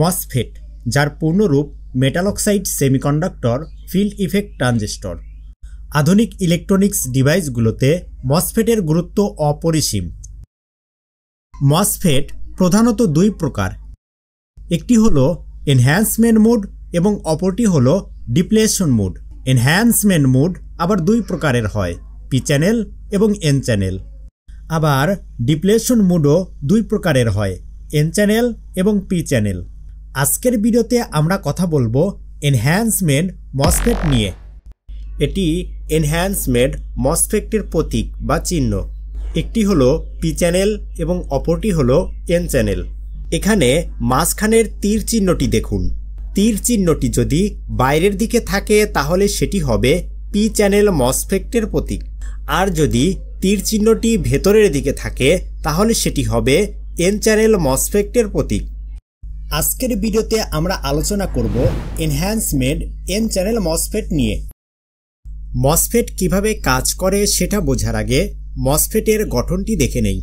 MOSFET যার পূর্ণরূপ metal oxide semiconductor field effect transistor আধুনিক ইলেকট্রনিক্স ডিভাইসগুলোতে মসফেটের গুরুত্ব অপরিসীম মসফেট প্রধানত দুই প্রকার একটি হল এনহ্যান্সমেন্ট মুড এবং অপরটি হল ডিপ্লেশন মুড এনহ্যান্সমেন্ট মুড আবার দুই প্রকারের হয় পি চ্যানেল এবং এন চ্যানেল আবার ডিপ্লেশন মুডও দুই প্রকারের হয় এন চ্যানেল এবং পি চ্যানেল আজকের ভিডিওতে আমরা কথা বলবো এনহ্যান্সমেন্ট মসফেট নিয়ে এটি এনহ্যান্সমেন্ট মসফেক্টের প্রতীক বা চিহ্ন একটি হলো পি চ্যানেল এবং অপরটি হলো এন চ্যানেল এখানে মাঝখানের তীর চিহ্নটি দেখুন তীর চিহ্নটি যদি বাইরের দিকে থাকে তাহলে সেটি হবে পি চ্যানেল মসফেক্টের প্রতীক আর যদি তীর চিহ্নটি ভেতরের দিকে থাকে তাহলে সেটি হবে এন চ্যানেল মসফেক্টের প্রতীক আজকের ভিডিওতে আমরা আলোচনা করব এনহ্যান্সমেড এন চ্যানেল মসফেট নিয়ে মসফেট কিভাবে কাজ করে সেটা বোঝার আগে মসফেটের গঠনটি দেখে নেই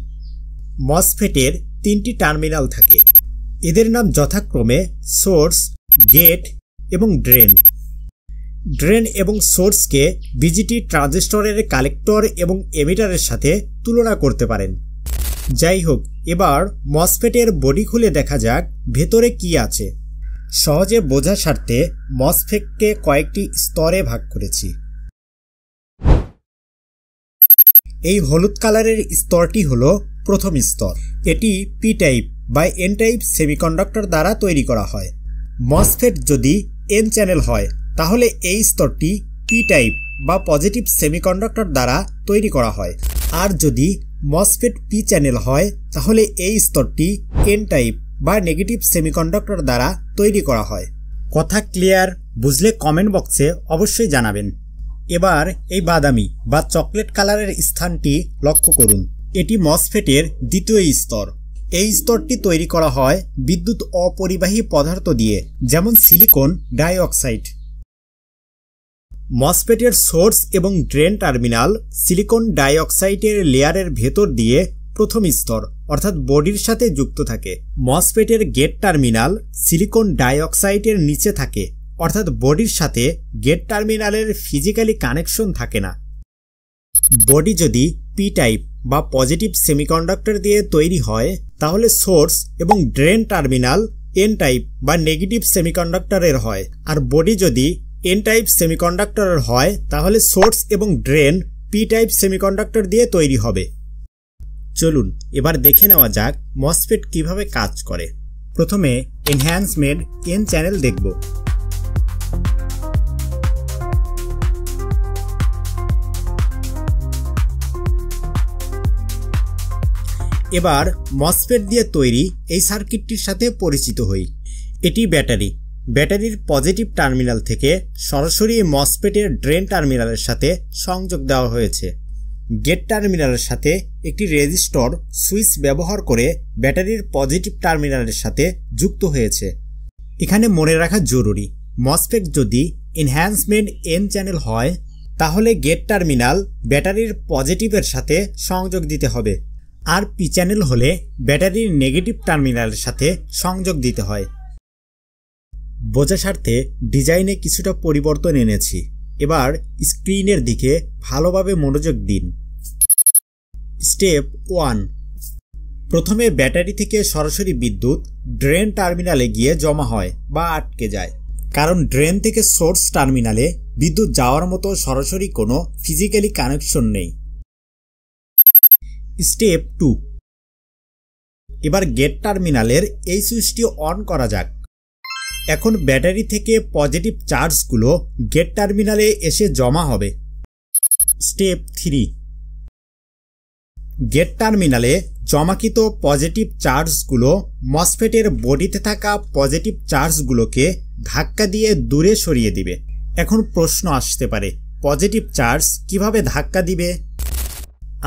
মসফেটের তিনটি টার্মিনাল থাকে এদের নাম যথাক্রমে সোর্স গেট এবং ড্রেন ড্রেন এবং সোর্সকে বিজিটি ট্রানজিস্টরের কালেক্টর এবং এমিটারের সাথে তুলনা করতে পারেন যাই হোক এবার মসফেটের বডি খুলে দেখা যাক ভেতরে কি আছে সহজে বোঝার স্বার্থে মসফেটকে কয়েকটি স্তরে ভাগ করেছি এই হলুদ কালারের স্তরটি হল প্রথম স্তর এটি পি টাইপ বা এন টাইপ সেমিকন্ডাক্টর দ্বারা তৈরি করা হয় মসফেট যদি এন চ্যানেল হয় তাহলে এই স্তরটি পি টাইপ বা পজিটিভ সেমিকন্ডাক্টর দ্বারা তৈরি করা হয় আর যদি মসফেট পি চ্যানেল হয় তাহলে এই স্তরটি এন টাইপ বা নেগেটিভ সেমিকন্ডাক্টর দ্বারা তৈরি করা হয় কথা ক্লিয়ার বুঝলে কমেন্ট বক্সে অবশ্যই জানাবেন এবার এই বাদামি বা চকলেট কালারের স্থানটি লক্ষ্য করুন এটি মসফেটের দ্বিতীয় স্তর এই স্তরটি তৈরি করা হয় বিদ্যুৎ অপরিবাহী পদার্থ দিয়ে যেমন সিলিকন ডাইঅক্সাইড মসপেটের সোর্স এবং ড্রেন টার্মিনাল সিলিকন ডাইঅক্সাইডের লেয়ারের ভেতর দিয়ে প্রথম স্তর অর্থাৎ বডির সাথে যুক্ত থাকে মসপেটের গেট টার্মিনাল সিলিকন ডাইঅক্সাইডের নিচে থাকে অর্থাৎ বডির সাথে গেট টার্মিনালের ফিজিক্যালি কানেকশন থাকে না বডি যদি পি টাইপ বা পজিটিভ সেমিকন্ডাক্টর দিয়ে তৈরি হয় তাহলে সোর্স এবং ড্রেন টার্মিনাল এন টাইপ বা নেগেটিভ সেমিকন্ডাক্টরের হয় আর বডি যদি এন টাইপ সেমিকন্ডাক্টর হয় তাহলে সোর্স এবং ড্রেন পি টাইপ সেমিকন্ডাক্টর দিয়ে তৈরি হবে চলুন এবার দেখে নেওয়া যাক মসফেট কিভাবে কাজ করে প্রথমে এনহ্যান্সমেন্ট এন চ্যানেল দেখব এবার মসফেট দিয়ে তৈরি এই সার্কিটটির সাথে পরিচিত হই এটি ব্যাটারি ব্যাটারির পজিটিভ টার্মিনাল থেকে সরাসরি মসপেটের ড্রেন টার্মিনালের সাথে সংযোগ দেওয়া হয়েছে গেট টার্মিনালের সাথে একটি রেজিস্টর সুইচ ব্যবহার করে ব্যাটারির পজিটিভ টার্মিনালের সাথে যুক্ত হয়েছে এখানে মনে রাখা জরুরি মসফেট যদি এনহ্যান্সমেন্ট এন চ্যানেল হয় তাহলে গেট টার্মিনাল ব্যাটারির পজিটিভের সাথে সংযোগ দিতে হবে আর পি চ্যানেল হলে ব্যাটারির নেগেটিভ টার্মিনালের সাথে সংযোগ দিতে হয় বোঝা স্বার্থে ডিজাইনে কিছুটা পরিবর্তন এনেছি এবার স্ক্রিনের দিকে ভালোভাবে মনোযোগ দিন স্টেপ ওয়ান প্রথমে ব্যাটারি থেকে সরাসরি বিদ্যুৎ ড্রেন টার্মিনালে গিয়ে জমা হয় বা আটকে যায় কারণ ড্রেন থেকে সোর্স টার্মিনালে বিদ্যুৎ যাওয়ার মতো সরাসরি কোনো ফিজিক্যালি কানেকশন নেই স্টেপ টু এবার গেট টার্মিনালের এই সুইচটি অন করা যাক এখন ব্যাটারি থেকে পজিটিভ চার্জগুলো গেট টার্মিনালে এসে জমা হবে স্টেপ থ্রি গেট টার্মিনালে জমাকৃত পজিটিভ চার্জগুলো মসফেটের বডিতে থাকা পজিটিভ চার্জগুলোকে ধাক্কা দিয়ে দূরে সরিয়ে দিবে এখন প্রশ্ন আসতে পারে পজিটিভ চার্জ কিভাবে ধাক্কা দিবে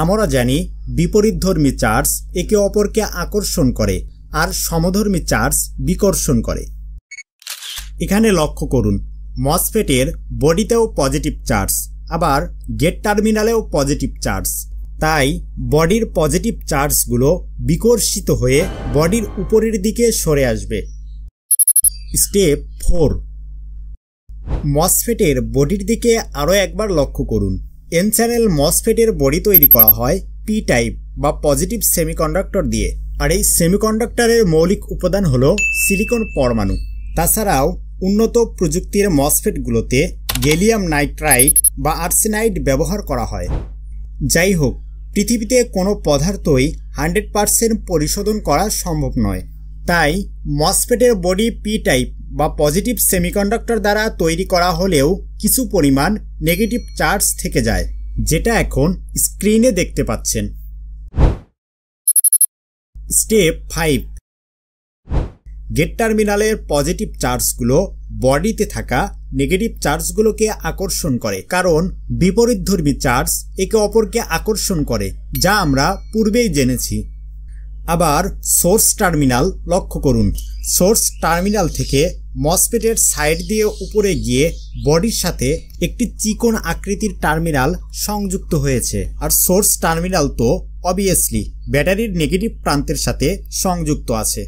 আমরা জানি বিপরীতধর্মী চার্জ একে অপরকে আকর্ষণ করে আর সমধর্মী চার্জ বিকর্ষণ করে এখানে লক্ষ্য করুন মসফেটের বডিতেও পজিটিভ চার্জ আবার গেট টার্মিনালেও পজিটিভ চার্জ তাই বডির পজিটিভ চার্জগুলো বিকর্ষিত হয়ে বডির উপরের দিকে সরে আসবে স্টেপ ফোর মসফেটের বডির দিকে আরও একবার লক্ষ্য করুন এন চ্যানেল মসফেটের বডি তৈরি করা হয় পি টাইপ বা পজিটিভ সেমিকন্ডাক্টর দিয়ে আর এই সেমিকন্ডাক্টরের মৌলিক উপাদান হল সিলিকন পরমাণু তাছাড়াও উন্নত প্রযুক্তির মসফেটগুলোতে গেলিয়াম নাইট্রাইট বা আর্সেনাইড ব্যবহার করা হয় যাই হোক পৃথিবীতে কোনো পদার্থই হান্ড্রেড পারসেন্ট পরিশোধন করা সম্ভব নয় তাই মসফেটের বডি পি টাইপ বা পজিটিভ সেমিকন্ডাক্টর দ্বারা তৈরি করা হলেও কিছু পরিমাণ নেগেটিভ চার্জ থেকে যায় যেটা এখন স্ক্রিনে দেখতে পাচ্ছেন স্টেপ ফাইভ গেট টার্মিনালের পজিটিভ চার্জগুলো বডিতে থাকা নেগেটিভ চার্জগুলোকে আকর্ষণ করে কারণ বিপরীতধর্মী চার্জ একে অপরকে আকর্ষণ করে যা আমরা পূর্বেই জেনেছি আবার সোর্স টার্মিনাল লক্ষ্য করুন সোর্স টার্মিনাল থেকে মসপেটের সাইড দিয়ে উপরে গিয়ে বডির সাথে একটি চিকন আকৃতির টার্মিনাল সংযুক্ত হয়েছে আর সোর্স টার্মিনাল তো অবভিয়াসলি ব্যাটারির নেগেটিভ প্রান্তের সাথে সংযুক্ত আছে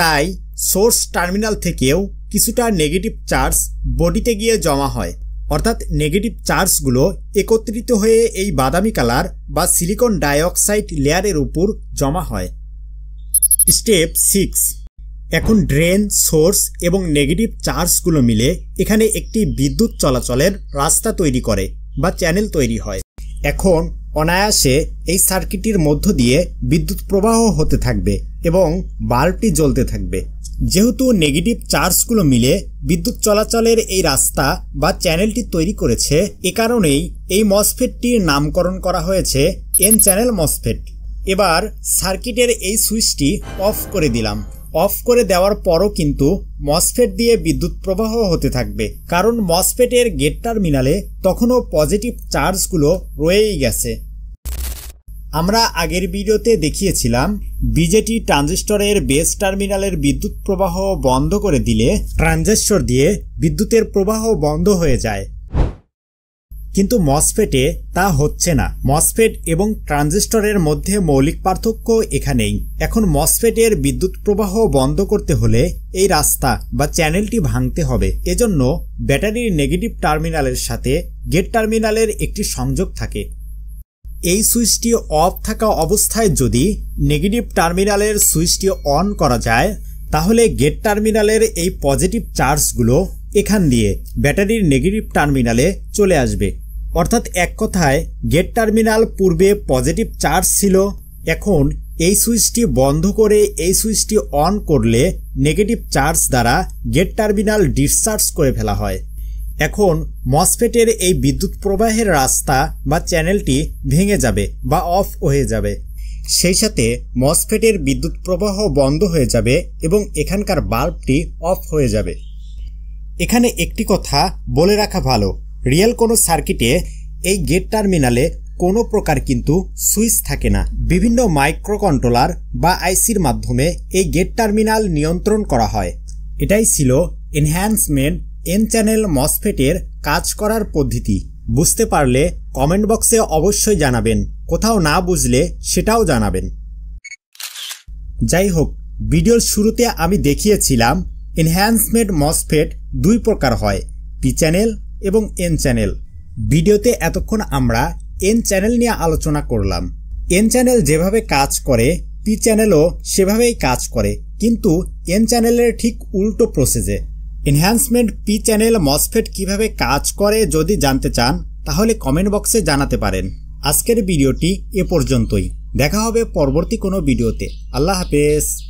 তাই সোর্স টার্মিনাল থেকেও কিছুটা নেগেটিভ চার্জ বডিতে গিয়ে জমা হয় অর্থাৎ নেগেটিভ চার্জগুলো একত্রিত হয়ে এই বাদামি কালার বা সিলিকন ডাইঅক্সাইড লেয়ারের উপর জমা হয় স্টেপ সিক্স এখন ড্রেন সোর্স এবং নেগেটিভ চার্জগুলো মিলে এখানে একটি বিদ্যুৎ চলাচলের রাস্তা তৈরি করে বা চ্যানেল তৈরি হয় এখন অনায়াসে এই সার্কিটটির মধ্য দিয়ে বিদ্যুৎ প্রবাহ হতে থাকবে এবং বাল্বটি জ্বলতে থাকবে যেহেতু নেগেটিভ চার্জগুলো মিলে বিদ্যুৎ চলাচলের এই রাস্তা বা চ্যানেলটি তৈরি করেছে এ কারণেই এই মসফেটটির নামকরণ করা হয়েছে এন চ্যানেল মসফেট এবার সার্কিটের এই সুইচটি অফ করে দিলাম অফ করে দেওয়ার পরও কিন্তু মসফেট দিয়ে বিদ্যুৎ প্রবাহ হতে থাকবে কারণ মসফেটের গেট টার্মিনালে তখনও পজিটিভ চার্জগুলো রয়েই গেছে আমরা আগের ভিডিওতে দেখিয়েছিলাম বিজেটি ট্রানজিস্টরের বেস টার্মিনালের বিদ্যুৎ প্রবাহ বন্ধ করে দিলে ট্রানজিস্টর দিয়ে বিদ্যুতের প্রবাহ বন্ধ হয়ে যায় কিন্তু মসফেটে তা হচ্ছে না মসফেট এবং ট্রানজিস্টরের মধ্যে মৌলিক পার্থক্য এখানেই এখন মসফেটের বিদ্যুৎ প্রবাহ বন্ধ করতে হলে এই রাস্তা বা চ্যানেলটি ভাঙতে হবে এজন্য ব্যাটারির নেগেটিভ টার্মিনালের সাথে গেট টার্মিনালের একটি সংযোগ থাকে এই সুইচটি অফ থাকা অবস্থায় যদি নেগেটিভ টার্মিনালের সুইচটি অন করা যায় তাহলে গেট টার্মিনালের এই পজিটিভ চার্জগুলো এখান দিয়ে ব্যাটারির নেগেটিভ টার্মিনালে চলে আসবে অর্থাৎ এক কথায় গেট টার্মিনাল পূর্বে পজিটিভ চার্জ ছিল এখন এই সুইচটি বন্ধ করে এই সুইচটি অন করলে নেগেটিভ চার্জ দ্বারা গেট টার্মিনাল ডিসচার্জ করে ফেলা হয় এখন মসফেটের এই বিদ্যুৎ প্রবাহের রাস্তা বা চ্যানেলটি ভেঙে যাবে বা অফ হয়ে যাবে সেই সাথে মসফেটের বিদ্যুৎ প্রবাহ বন্ধ হয়ে যাবে এবং এখানকার বাল্বটি অফ হয়ে যাবে এখানে একটি কথা বলে রাখা ভালো রিয়েল কোনো সার্কিটে এই গেট টার্মিনালে কোনো প্রকার কিন্তু সুইচ থাকে না বিভিন্ন মাইক্রোকন্ট্রোলার বা আইসির মাধ্যমে এই গেট টার্মিনাল নিয়ন্ত্রণ করা হয় এটাই ছিল এনহ্যান্সমেন্ট এন চ্যানেল মসফেটের কাজ করার পদ্ধতি বুঝতে পারলে কমেন্ট বক্সে অবশ্যই জানাবেন কোথাও না বুঝলে সেটাও জানাবেন যাই হোক ভিডিওর শুরুতে আমি দেখিয়েছিলাম এনহ্যান্সমেন্ট মসফেট দুই প্রকার হয় পি চ্যানেল এবং এন চ্যানেল ভিডিওতে এতক্ষণ আমরা এন চ্যানেল নিয়ে আলোচনা করলাম এন চ্যানেল যেভাবে কাজ করে পি চ্যানেলও সেভাবেই কাজ করে কিন্তু এন চ্যানেলের ঠিক উল্টো প্রসেসে এনহ্যান্সমেন্ট পি চ্যানেল মসফেট কিভাবে কাজ করে যদি জানতে চান তাহলে কমেন্ট বক্সে জানাতে পারেন আজকের ভিডিওটি এ পর্যন্তই দেখা হবে পরবর্তী কোনো ভিডিওতে আল্লাহ হাফেজ